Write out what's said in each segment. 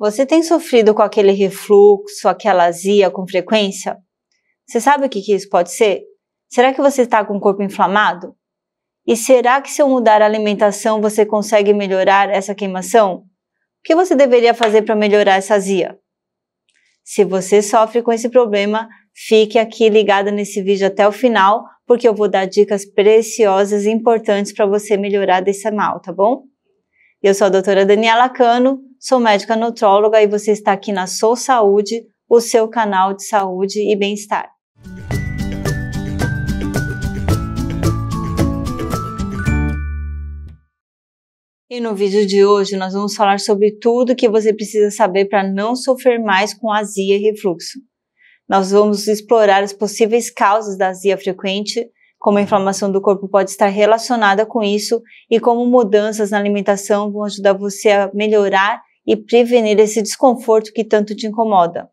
Você tem sofrido com aquele refluxo, aquela azia com frequência? Você sabe o que, que isso pode ser? Será que você está com o corpo inflamado? E será que se eu mudar a alimentação você consegue melhorar essa queimação? O que você deveria fazer para melhorar essa azia? Se você sofre com esse problema, fique aqui ligada nesse vídeo até o final, porque eu vou dar dicas preciosas e importantes para você melhorar desse mal, tá bom? Eu sou a doutora Daniela Cano, sou médica nutróloga e você está aqui na Sou Saúde, o seu canal de saúde e bem-estar. E no vídeo de hoje nós vamos falar sobre tudo que você precisa saber para não sofrer mais com azia e refluxo. Nós vamos explorar as possíveis causas da azia frequente, como a inflamação do corpo pode estar relacionada com isso e como mudanças na alimentação vão ajudar você a melhorar e prevenir esse desconforto que tanto te incomoda.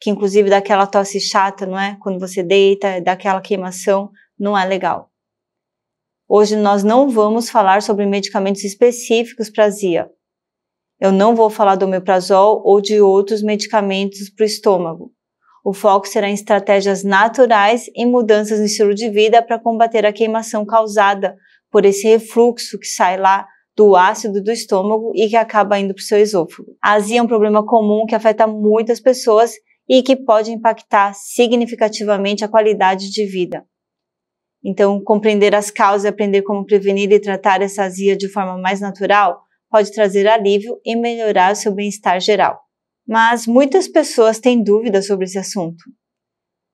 Que inclusive dá aquela tosse chata, não é? Quando você deita, dá aquela queimação, não é legal. Hoje nós não vamos falar sobre medicamentos específicos para azia. Eu não vou falar do meprazol ou de outros medicamentos para o estômago. O foco será em estratégias naturais e mudanças no estilo de vida para combater a queimação causada por esse refluxo que sai lá do ácido do estômago e que acaba indo para o seu esôfago. A azia é um problema comum que afeta muitas pessoas e que pode impactar significativamente a qualidade de vida. Então, compreender as causas e aprender como prevenir e tratar essa azia de forma mais natural pode trazer alívio e melhorar o seu bem-estar geral mas muitas pessoas têm dúvidas sobre esse assunto.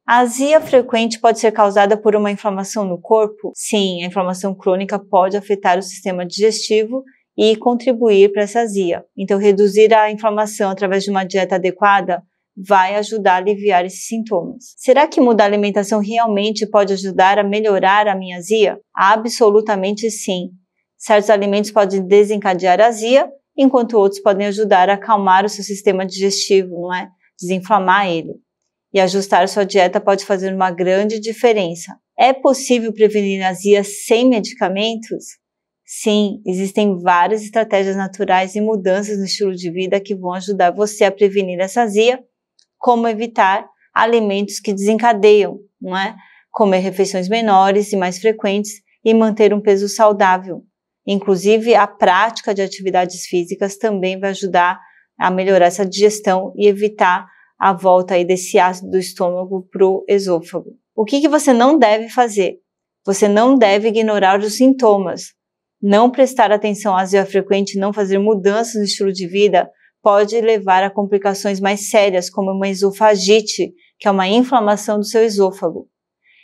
A azia frequente pode ser causada por uma inflamação no corpo? Sim, a inflamação crônica pode afetar o sistema digestivo e contribuir para essa azia. Então, reduzir a inflamação através de uma dieta adequada vai ajudar a aliviar esses sintomas. Será que mudar a alimentação realmente pode ajudar a melhorar a minha azia? Absolutamente sim. Certos alimentos podem desencadear a azia enquanto outros podem ajudar a acalmar o seu sistema digestivo, não é? Desinflamar ele. E ajustar sua dieta pode fazer uma grande diferença. É possível prevenir azia sem medicamentos? Sim, existem várias estratégias naturais e mudanças no estilo de vida que vão ajudar você a prevenir essa azia, como evitar alimentos que desencadeiam, não é? Comer refeições menores e mais frequentes e manter um peso saudável. Inclusive, a prática de atividades físicas também vai ajudar a melhorar essa digestão e evitar a volta aí desse ácido do estômago para o esôfago. O que, que você não deve fazer? Você não deve ignorar os sintomas. Não prestar atenção azia frequente, não fazer mudanças no estilo de vida pode levar a complicações mais sérias, como uma esofagite, que é uma inflamação do seu esôfago.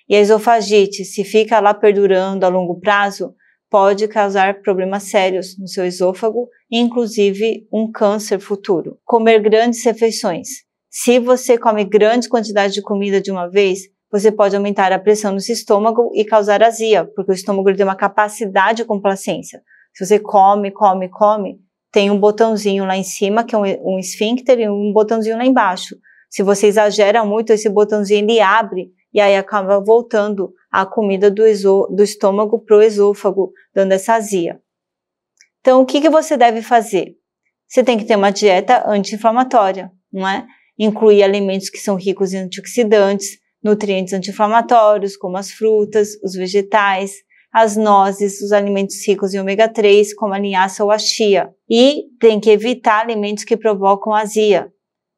E a esofagite, se fica lá perdurando a longo prazo, pode causar problemas sérios no seu esôfago, inclusive um câncer futuro. Comer grandes refeições. Se você come grandes quantidades de comida de uma vez, você pode aumentar a pressão no seu estômago e causar azia, porque o estômago tem uma capacidade de complacência. Se você come, come, come, tem um botãozinho lá em cima, que é um, um esfíncter, e um botãozinho lá embaixo. Se você exagera muito, esse botãozinho ele abre e aí acaba voltando a comida do, do estômago para o esôfago, dando essa azia. Então, o que, que você deve fazer? Você tem que ter uma dieta anti-inflamatória, não é? Incluir alimentos que são ricos em antioxidantes, nutrientes anti-inflamatórios, como as frutas, os vegetais, as nozes, os alimentos ricos em ômega 3, como a linhaça ou a chia. E tem que evitar alimentos que provocam azia.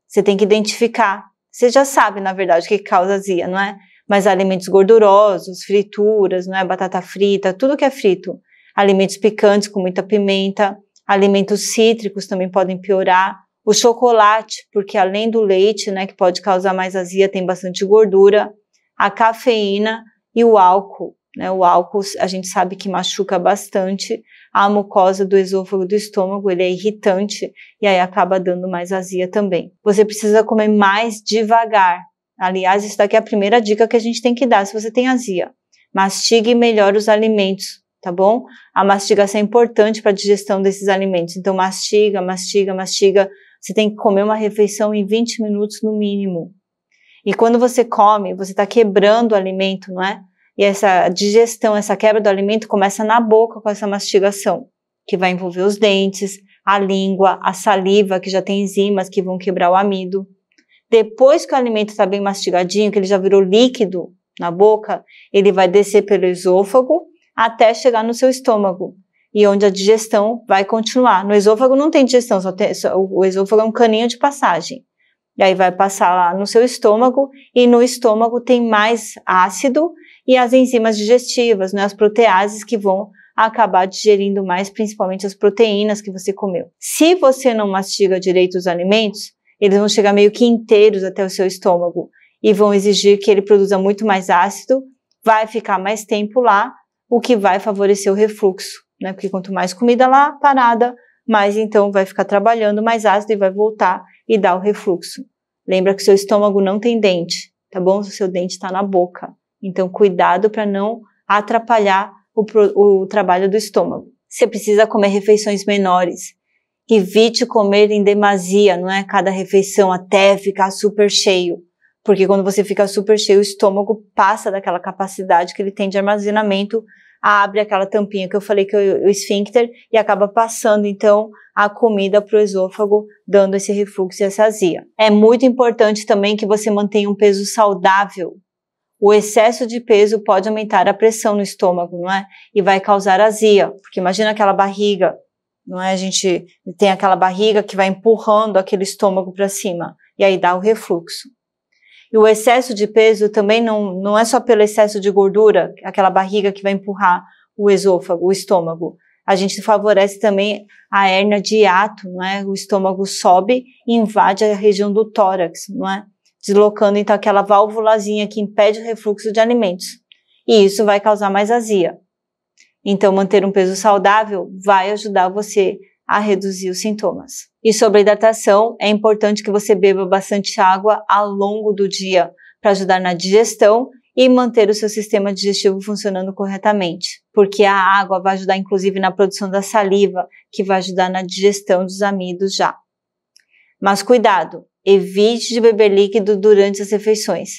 Você tem que identificar você já sabe, na verdade, o que causa azia, não é? Mas alimentos gordurosos, frituras, não é? Batata frita, tudo que é frito. Alimentos picantes com muita pimenta, alimentos cítricos também podem piorar. O chocolate, porque além do leite, né, que pode causar mais azia, tem bastante gordura. A cafeína e o álcool. Né? O álcool, a gente sabe que machuca bastante a mucosa do esôfago do estômago, ele é irritante e aí acaba dando mais azia também. Você precisa comer mais devagar. Aliás, isso daqui é a primeira dica que a gente tem que dar se você tem azia. Mastigue melhor os alimentos, tá bom? A mastigação é importante para a digestão desses alimentos. Então, mastiga, mastiga, mastiga. Você tem que comer uma refeição em 20 minutos no mínimo. E quando você come, você está quebrando o alimento, não é? E essa digestão, essa quebra do alimento começa na boca com essa mastigação, que vai envolver os dentes, a língua, a saliva, que já tem enzimas que vão quebrar o amido. Depois que o alimento está bem mastigadinho, que ele já virou líquido na boca, ele vai descer pelo esôfago até chegar no seu estômago, e onde a digestão vai continuar. No esôfago não tem digestão, só tem, só, o esôfago é um caninho de passagem. E aí vai passar lá no seu estômago e no estômago tem mais ácido e as enzimas digestivas, né, as proteases que vão acabar digerindo mais, principalmente as proteínas que você comeu. Se você não mastiga direito os alimentos, eles vão chegar meio que inteiros até o seu estômago e vão exigir que ele produza muito mais ácido, vai ficar mais tempo lá, o que vai favorecer o refluxo, né? Porque quanto mais comida lá parada, mais então vai ficar trabalhando mais ácido e vai voltar e dá o refluxo. Lembra que seu estômago não tem dente, tá bom? O seu dente está na boca. Então, cuidado para não atrapalhar o, o trabalho do estômago. Você precisa comer refeições menores. Evite comer em demasia, não é cada refeição até ficar super cheio. Porque quando você fica super cheio, o estômago passa daquela capacidade que ele tem de armazenamento abre aquela tampinha que eu falei que é o esfíncter e acaba passando então a comida para o esôfago, dando esse refluxo e essa azia. É muito importante também que você mantenha um peso saudável. O excesso de peso pode aumentar a pressão no estômago, não é? E vai causar azia, porque imagina aquela barriga, não é? A gente tem aquela barriga que vai empurrando aquele estômago para cima e aí dá o refluxo. E o excesso de peso também não, não é só pelo excesso de gordura, aquela barriga que vai empurrar o esôfago, o estômago. A gente favorece também a hernia de hiato, não é? O estômago sobe e invade a região do tórax, não é? Deslocando então aquela válvulazinha que impede o refluxo de alimentos. E isso vai causar mais azia. Então, manter um peso saudável vai ajudar você a reduzir os sintomas. E sobre a hidratação, é importante que você beba bastante água ao longo do dia para ajudar na digestão e manter o seu sistema digestivo funcionando corretamente, porque a água vai ajudar inclusive na produção da saliva, que vai ajudar na digestão dos amidos já. Mas cuidado, evite de beber líquido durante as refeições.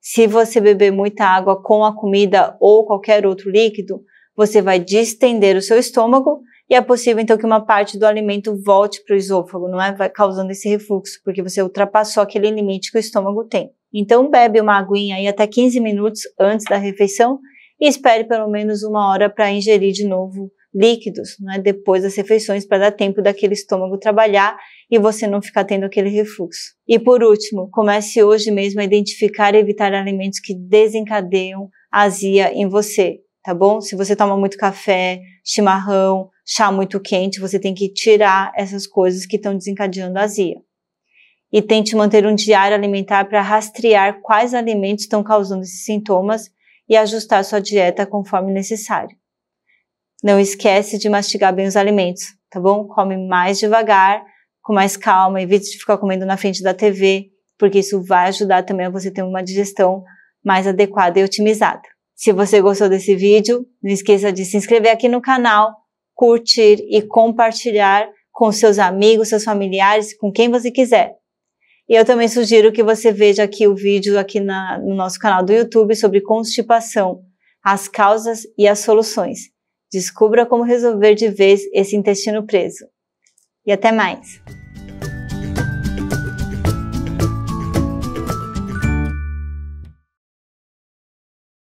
Se você beber muita água com a comida ou qualquer outro líquido, você vai distender o seu estômago e é possível então que uma parte do alimento volte para o esôfago, não é? Vai causando esse refluxo, porque você ultrapassou aquele limite que o estômago tem. Então bebe uma aguinha aí até 15 minutos antes da refeição e espere pelo menos uma hora para ingerir de novo líquidos, né, depois das refeições, para dar tempo daquele estômago trabalhar e você não ficar tendo aquele refluxo. E por último, comece hoje mesmo a identificar e evitar alimentos que desencadeiam azia em você, tá bom? Se você toma muito café, chimarrão, chá muito quente, você tem que tirar essas coisas que estão desencadeando a azia. E tente manter um diário alimentar para rastrear quais alimentos estão causando esses sintomas e ajustar sua dieta conforme necessário. Não esquece de mastigar bem os alimentos, tá bom? Come mais devagar, com mais calma, evite de ficar comendo na frente da TV, porque isso vai ajudar também a você ter uma digestão mais adequada e otimizada. Se você gostou desse vídeo, não esqueça de se inscrever aqui no canal curtir e compartilhar com seus amigos, seus familiares, com quem você quiser. E eu também sugiro que você veja aqui o vídeo aqui na, no nosso canal do YouTube sobre constipação, as causas e as soluções. Descubra como resolver de vez esse intestino preso. E até mais!